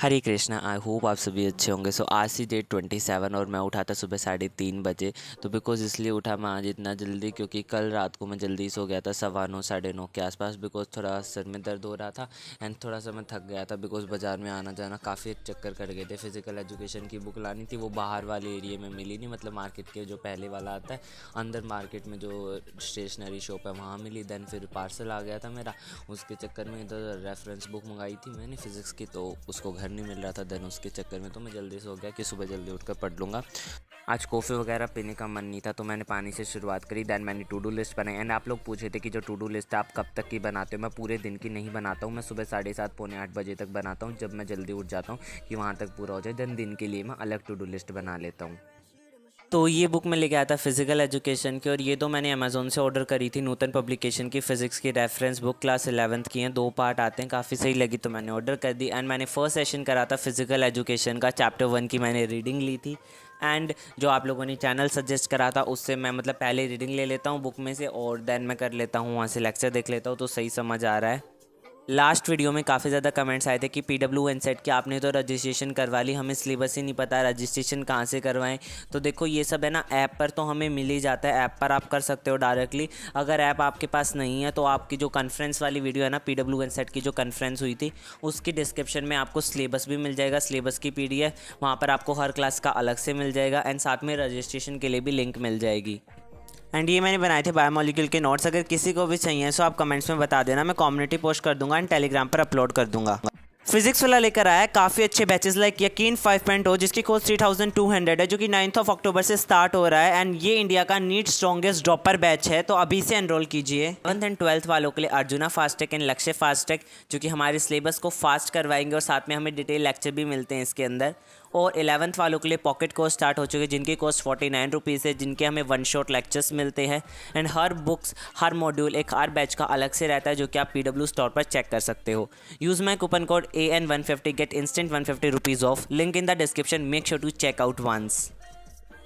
Hare Krishna I hope आप सभी अच्छे होंगे सो so, आज सी डेट ट्वेंटी सेवन और मैं उठा था सुबह साढ़े तीन बजे तो बिकॉज़ इसलिए उठा मैं आज इतना जल्दी क्योंकि कल रात को मैं जल्दी सो गया था सवा नौ साढ़े नौ के आसपास बिकॉज़ थोड़ा सर में दर्द हो रहा था एंड थोड़ा सा मैं थक गया था बिकॉज़ बाज़ार में आना जाना काफ़ी चक्कर कर गए थे फिज़िकल एजुकेशन की बुक लानी थी वो बाहर वाले एरिए में मिली नहीं मतलब मार्केट के जो पहले वाला आता है अंदर मार्केट में जो स्टेशनरी शॉप है वहाँ मिली देन फिर पार्सल आ गया था मेरा उसके चक्कर में इधर रेफरेंस बुक मंगाई थी मैंने फ़िज़िक्स की तो उसको घर नहीं मिल रहा था धनुष के चक्कर में तो मैं जल्दी से हो गया कि सुबह जल्दी उठकर पढ़ लूँगा आज कॉफ़ी वगैरह पीने का मन नहीं था तो मैंने पानी से शुरुआत करी दैन मैंने टू डू लिस्ट बनाई एंड आप लोग पूछे थे कि जो टू डू लिस्ट आप कब तक की बनाते हो मैं पूरे दिन की नहीं बनाता हूँ मैं सुबह साढ़े सात पौने आठ बजे तक बनाता हूँ जब मैं जल्दी उठ जाता हूँ कि वहाँ तक पूरा हो जाए दैन दिन के लिए मैं अलग टू डू लिस्ट बना लेता हूँ तो ये बुक मैं लेके आया था फिज़िकल एजुकेशन की और ये तो मैंने अमेज़ोन से ऑर्डर करी थी नूतन पब्लिकेशन की फ़िज़िक्स की रेफरेंस बुक क्लास इलेवंथ की हैं दो पार्ट आते हैं काफ़ी सही लगी तो मैंने ऑर्डर कर दी एंड मैंने फ़र्स्ट सेशन करा था फ़िज़िकल एजुकेशन का चैप्टर वन की मैंने रीडिंग ली थी एंड जो आप लोगों ने चैनल सजेस्ट करा था उससे मैं मतलब पहले रीडिंग ले लेता हूँ बुक में से और देन मैं कर लेता हूँ वहाँ से लेक्चर देख लेता हूँ तो सही समझ आ रहा है लास्ट वीडियो में काफ़ी ज़्यादा कमेंट्स आए थे कि पी डब्ल्यू एन सेट की आपने तो रजिस्ट्रेशन करवा ली हमें सिलेबस ही नहीं पता रजिस्ट्रेशन कहाँ से करवाएं तो देखो ये सब है ना ऐप पर तो हमें मिल ही जाता है ऐप पर आप कर सकते हो डायरेक्टली अगर ऐप आपके पास नहीं है तो आपकी जो कन्फ्रेंस वाली वीडियो है ना पी डब्ल्यू एन सेट की जो कन्फ्रेंस हुई थी उसकी डिस्क्रिप्शन में आपको सिलेबस भी मिल जाएगा सिलेबस की पी डी एफ वहाँ पर आपको हर क्लास का अलग से मिल जाएगा एंड साथ में रजिस्ट्रेशन के लिए भी लिंक मिल जाएगी एंड ये मैंने बनाए थे बायोमोलिक्यूल के नोट्स अगर किसी को भी चाहिए सो आप कमेंट्स में बता देना मैं कम्युनिटी पोस्ट कर दूंगा एंड टेलीग्राम पर अपलोड कर दूंगा फिजिक्स वाला लेकर आया है काफ़ी अच्छे बैचेस लाइक यकीन 5.0 जिसकी कोर्स 3200 है जो कि नाइन्थ ऑफ अक्टूबर से स्टार्ट हो रहा है एंड ये इंडिया का नीट स्ट्रॉन्गेस्ट ड्रॉपर बैच है तो अभी से एनरोल कीजिए सेवन्थ एंड ट्वेल्थ वालों के लिए अर्जुना फास्टैक एंड लक्ष्य फास्टैक जो कि हमारे सिलेबस को फास्ट करवाएंगे और साथ में हमें डिटेल लेक्चर भी मिलते हैं इसके अंदर और एलेवंथ वालों के लिए पॉकेट कोर्स स्टार्ट हो चुके हैं जिनकी कॉस्ट फोर्टी नाइन रुपीज़ है जिनके हमें वन शॉट लेक्चर्स मिलते हैं एंड हर बुक्स हर मॉड्यूल एक हर बैच का अलग से रहता है जो कि आप पी डब्ल्यू स्टोर पर चेक कर सकते हो use my coupon code A N one fifty get instant one fifty rupees off link in the description make sure to check out once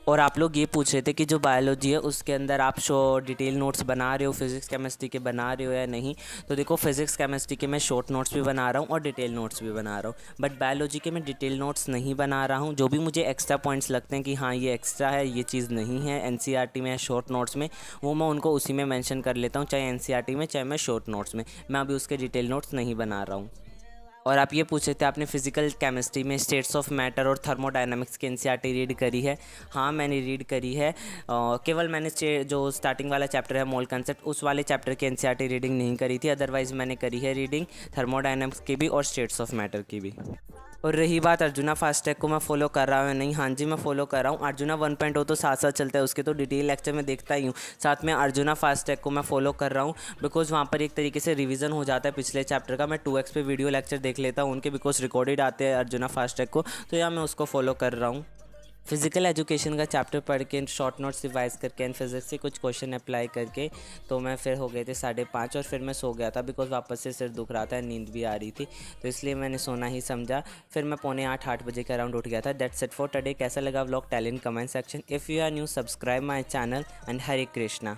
और आप लोग ये पूछ रहे थे कि जो बायोलॉजी है उसके अंदर आप शो डिटेल नोट्स बना रहे हो फिज़िक्स केमिस्ट्री के बना रहे हो या नहीं तो देखो फिज़िक्स केमिस्ट्री के मैं शॉर्ट नोट्स भी बना रहा हूँ और डिटेल नोट्स भी बना रहा हूँ बट बायोलॉजी के मैं डिटेल नोट्स नहीं बना रहा हूँ जो भी मुझे एक्स्ट्रा पॉइंट्स लगते हैं कि हाँ ये एक्स्ट्रा है ये चीज़ नहीं है एन e में या शॉर्ट नोट्स में वो मैं उनको उसी में मैंशन कर लेता हूँ चाहे एन e में चाहे मैं शॉर्ट नोट्स में मैं अभी उसके डिटेल नोट्स नहीं बना रहा हूँ और आप ये पूछ रहे थे आपने फिजिकल केमिस्ट्री में स्टेट्स ऑफ मैटर और थर्मोडाइनमिक्स की एन रीड करी है हाँ मैंने रीड करी है केवल मैंने जो स्टार्टिंग वाला चैप्टर है मोल कंसेप्ट उस वाले चैप्टर की एन रीडिंग नहीं करी थी अदरवाइज़ मैंने करी है रीडिंग थर्मोडाइनमिक्स की भी और स्टेट्स ऑफ मैटर की भी और रही बात अर्जुना फास्टैग को मैं फॉलो कर रहा हूँ नहीं हाँ जी मैं फॉलो कर रहा हूँ अर्जुना वन पॉइंट oh तो साथ साथ चलता है उसके तो डिटेल लेक्चर में देखता ही हूँ साथ में अर्जुना फास्टैग को मैं फॉलो कर रहा हूँ बिकॉज वहाँ पर एक तरीके से रिविज़न हो जाता है पिछले चैप्टर का मैं टू एक्स पे वीडियो लेक्चर देख लेता हूँ उनके बिकॉज रिकॉर्डेड आते हैं अर्जुना फास्टैग को तो यहाँ मैं उसको फॉलो कर रहा हूँ फिज़िकल एजुकेशन का चैप्टर पढ़ के शॉर्ट नोट्स रिवाइज करके एंड फिज़िक्स से कुछ क्वेश्चन अप्लाई करके तो मैं फिर हो गए थे साढ़े पाँच और फिर मैं सो गया था बिकॉज वापस से सिर दुख रहा था नींद भी आ रही थी तो इसलिए मैंने सोना ही समझा फिर मैं पौने आठ आठ बजे के अराउंड उठ गया था दैट्स इट फॉर टडे कैसा लगा ब्लॉग टैलेंट comment section if you are new subscribe my channel and Hare Krishna